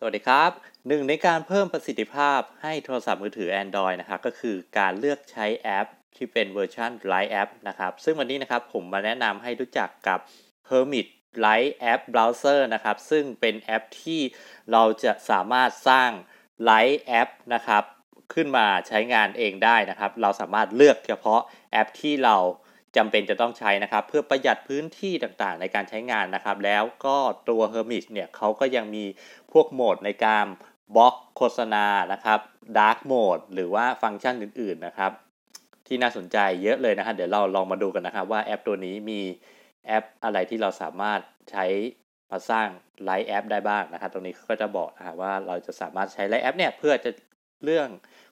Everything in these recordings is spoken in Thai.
สวัสดีครับหนึ่งในการเพิ่มประสิทธิภาพให้โทรศัพท์มือถือ Android นะครับก็คือการเลือกใช้แอปที่เป็นเวอร์ชันไลท์แอปนะครับซึ่งวันนี้นะครับผมมาแนะนำให้รู้จักกับ Hermit Lite App Browser นะครับ ซึ่งเป็นแอปที่เราจะสามารถสร้าง l i t ์แอปนะครับขึ้นมาใช้งานเองได้นะครับ เราสามารถเลือกเฉพาะแอปที่เราจำเป็นจะต้องใช้นะครับเพื่อประหยัดพื้นที่ต่างๆในการใช้งานนะครับ แล้วก็ตัว Hermit เนี่ยเขาก็ยังมีพวกโหมดในการบล็อกโฆษณานะครับดาร์กโหมดหรือว่าฟังก์ชันอื่นๆนะครับ ที่น่าสนใจเยอะเลยนะครับ เดี๋ยวเราลองมาดูกันนะครับว่าแอปตัวนี้มีแอปอะไรที่เราสามารถใช้มาสร้างไลฟ์แอปได้บ้างนะครับตรงนี้ก็จะบอกนะครับว่าเราจะสามารถใช้ไลฟ์แอปเนี่ยเพื่อจะเรื่อง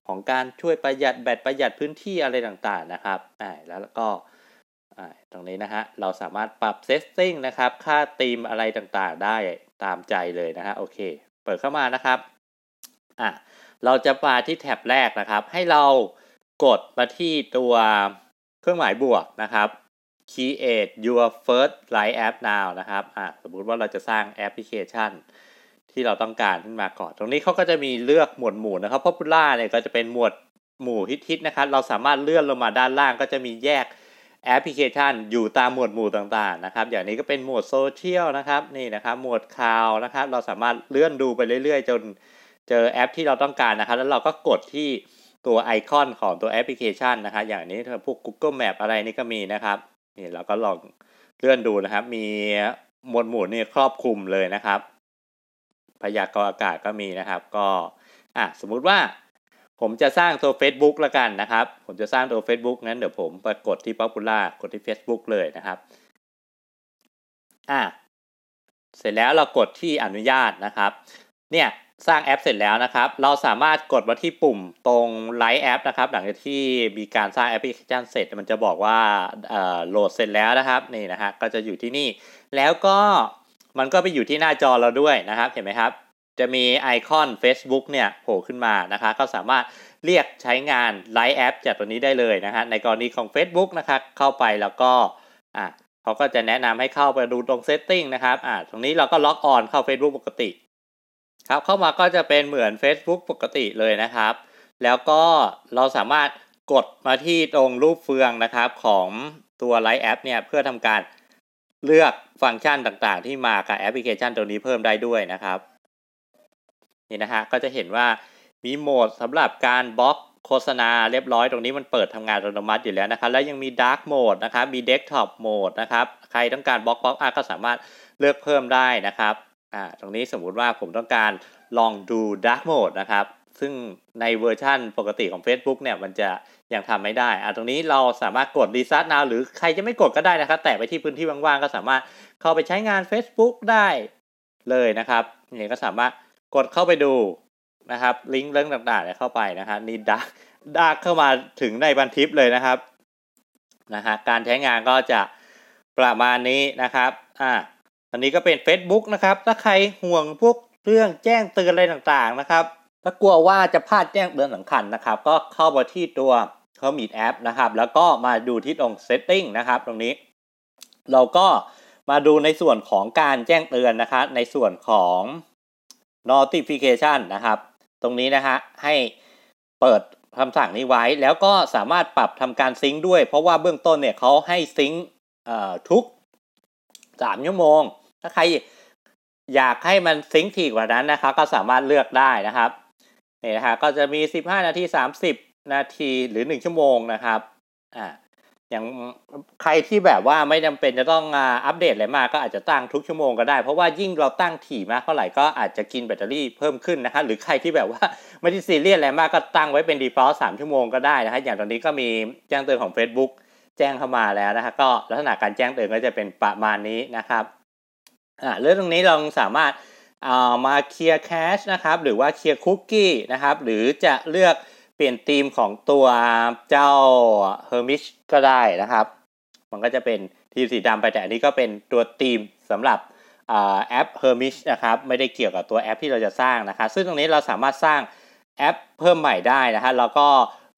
ของการช่วยประหยัดแบตประหยัดพื้นที่อะไรต่างๆนะครับ แล้วก็ตรงนี้นะฮะเราสามารถปรับเซตติ้งนะครับ ค่าธีมอะไรต่าง ๆ ได้ตามใจเลยนะฮะโอเค เปิดเข้ามานะครับอ่ะเราจะมาที่แท็บแรกนะครับ ให้เรากดมาที่ตัวเครื่องหมายบวกนะครับ create your first live app now นะครับอ่ะสมมติว่าเราจะสร้างแอปพลิเคชันที่เราต้องการขึ้นมาก่อน ตรงนี้เขาก็จะมีเลือกหมวดหมู่นะครับ popular เนี่ยก็จะเป็นหมวดหมู่ฮิตๆนะครับเราสามารถเลื่อนลงมาด้านล่างก็จะมีแยกแอปพลิเคชันอยู่ตามหมวดหมู่ต่าง ๆ นะครับอย่างนี้ก็เป็นหมวดโซเชียลนะครับ นี่นะครับ หมวดข่าวนะครับ เราสามารถเลื่อนดูไปเรื่อยๆ จนเจอแอปที่เราต้องการนะครับ แล้วเราก็กดที่ตัวไอคอนของตัวแอปพลิเคชันนะครับอย่างนี้พวก Google Map อะไรนี่ก็มีนะครับนี่เราก็ลองเลื่อนดูนะครับ มีหมวดหมู่นี่ครอบคลุมเลยนะครับพยากรณ์อากาศก็มีนะครับ ก็อ่ะสมมุติว่าผมจะสร้างตัว Facebook ละกันนะครับ ผมจะสร้างตัว Facebook งั้น เดี๋ยวผมไปกดที่ Popular กดที่ Facebook เลยนะครับ อ่ะเสร็จแล้วเรากดที่อนุญาตนะครับ เนี่ยสร้างแอปเสร็จแล้วนะครับ เราสามารถกดมาที่ปุ่มตรงไลฟ์แอปนะครับ หลังจากที่มีการสร้างแอปพลิเคชันเสร็จ มันจะบอกว่าโหลดเสร็จแล้วนะครับ นี่นะฮะ ก็จะอยู่ที่นี่ แล้วก็มันก็ไปอยู่ที่หน้าจอเราด้วยนะครับ เห็นไหมครับจะมีไอคอน Facebook เนี่ย โผล่ขึ้นมานะคะ ก็สามารถเรียกใช้งานไลฟ์แอปจากตัวนี้ได้เลยนะฮะในกรณีของ Facebook นะคะเข้าไปแล้วก็อ่ะเขาก็จะแนะนำให้เข้าไปดูตรง Setting นะครับ อ่ะตรงนี้เราก็ล็อกออนเข้า Facebook ปกติ ครับ เข้ามาก็จะเป็นเหมือน Facebook ปกติเลยนะครับ แล้วก็เราสามารถกดมาที่ตรงรูปเฟืองนะครับ ของตัวไลฟ์แอปเนี่ย เพื่อทำการเลือกฟังก์ชันต่างๆ ที่มากับแอปพลิเคชันตัวนี้เพิ่มได้ด้วยนะครับนี่นะฮะก็จะเห็นว่ามีโหมดสำหรับการบล็อกโฆษณาเรียบร้อยตรงนี้มันเปิดทำงานอัตโนมัติอยู่แล้วนะครับแล้วยังมีาร์กโหมดนะครับมีเดสก์ท็อปโหมดนะครับใครต้องการบล็อกบล็อกอาก็สามารถเลือกเพิ่มได้นะครับอ่าตรงนี้สมมุติว่าผมต้องการลองดูาร์กโหมดนะครับซึ่งในเวอร์ชั่นปกติของ Facebook เนี่ยมันจะยังทำไม่ได้อ่าตรงนี้เราสามารถกดรีซ t a r t น o หรือใครจะไม่กดก็ได้นะครับแตะไปที่พื้นที่ว่างๆ ก็สามารถเข้าไปใช้งาน Facebook ได้เลยนะครับนี่ก็สามารถกดเข้าไปดูนะครับลิงก์เรื่องต่างๆเนียเข้าไปนะครับนี่ดักดักเข้ามาถึงในบันทิปเลยนะครับนะฮะการใช้งานก็จะประมาณนี้นะครับอ่าอันนี้ก็เป็น Facebook นะครับ ถ้าใครห่วงพวกเรื่องแจ้งเตือนอะไรต่างๆ นะครับ ถ้ากลัวว่าจะพลาดแจ้งเตือนสำคัญนะครับ ก็เข้ามาที่ตัวเขามีแอปนะครับ แล้วก็มาดูที่ตรง Setting นะครับ ตรงนี้ เราก็มาดูในส่วนของการแจ้งเตือนนะครับในส่วนของ notification นะครับ ตรงนี้นะฮะให้เปิดคำสั่งนี้ไว้แล้วก็สามารถปรับทำการซิงค์ด้วยเพราะว่าเบื้องต้นเนี่ยเขาให้ซิงค์ทุก 3 ชั่วโมง ถ้าใครอยากให้มันซิงค์ถี่กว่านั้นนะครับก็สามารถเลือกได้นะครับนี่นะฮะก็จะมี 15 นาที 30 นาทีหรือ 1 ชั่วโมงนะครับอ่าอย่างใครที่แบบว่าไม่จำเป็นจะต้องอัปเดตอะไรมากก็อาจจะตั้งทุกชั่วโมงก็ได้ เพราะว่ายิ่งเราตั้งถี่มากเท่าไหร่ก็อาจจะกินแบตเตอรี่เพิ่มขึ้นนะฮะหรือใครที่แบบว่าไม่ได้ซีเรียสอะไรมากก็ตั้งไว้เป็น default มชั่วโมงก็ได้นะฮะอย่างตอนนี้ก็มีแจ้งเตือนของ Facebook แจ้งเข้ามาแล้วนะฮะก็ลักษณะการแจ้งเตือนก็จะเป็นประมาณนี้นะครับอ่าเรื่องตรงนี้เราสามารถเอามาเคลียร์แคชนะครับหรือว่าเคลียร์คุกกี้นะครับ หรือจะเลือกเปลี่ยนธีมของตัวเจ้า h e r m ิชก็ได้นะครับ มันก็จะเป็นธีมสีดำไปแต่อันนี้ก็เป็นตัวธีมสำหรับแอป h e r m ิชนะครับไม่ได้เกี่ยวกับตัวแอปที่เราจะสร้างนะครับซึ่งตรงนี้เราสามารถสร้างแอปเพิ่มใหม่ได้นะฮะแล้วก็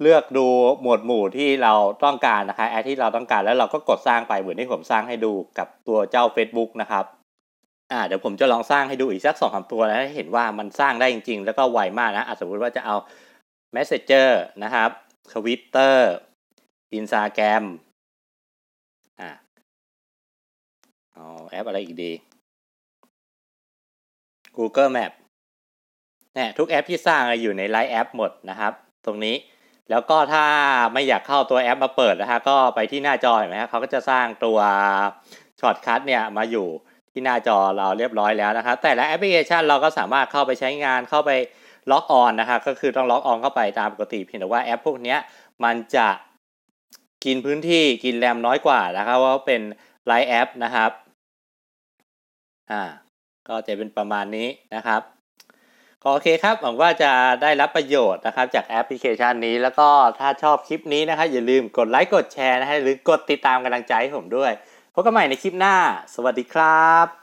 เลือกดูหมวดหมู่ที่เราต้องการนะคะ แอปที่เราต้องการแล้วเราก็กดสร้างไป เหมือนที่ผมสร้างให้ดูกับตัวเจ้า Facebook นะครับอ่าเดี๋ยวผมจะลองสร้างให้ดูอีกสักสองสามตัวแ้วให้เห็นว่ามันสร้างได้จริงๆ แล้วก็ไวมากนะะสมมติว่าจะเอา Messenger นะครับ Twitter Instagram อ่าเอาแอปอะไรอีกดี Google Map เนี่ยทุกแอปที่สร้างอยู่ในไลน์แอปหมดนะครับ ตรงนี้ แล้วก็ถ้าไม่อยากเข้าตัวแอปมาเปิดนะฮะก็ไปที่หน้าจอเห็นไหมฮะเขาก็จะสร้างตัวช็อตคัทเนี่ยมาอยู่ที่หน้าจอเราเรียบร้อยแล้วนะครับ แต่ละแอปพลิเคชันเราก็สามารถเข้าไปใช้งาน เข้าไปล็อกออนนะฮะก็คือต้องล็อกออนเข้าไปตามปกติเพียงแต่ว่าแอปพวกนี้มันจะกินพื้นที่กินแรมน้อยกว่านะครับว่าเป็นไลน์แอปนะครับอ่าก็จะเป็นประมาณนี้นะครับก็โอเคครับ หวังว่าจะได้รับประโยชน์นะครับ จากแอปพลิเคชันนี้แล้วก็ถ้าชอบคลิปนี้นะครับอย่าลืมกดไลค์กดแชร์นะฮะหรือกดติดตามกำลังใจให้ผมด้วย พบกันใหม่ในคลิปหน้า สวัสดีครับ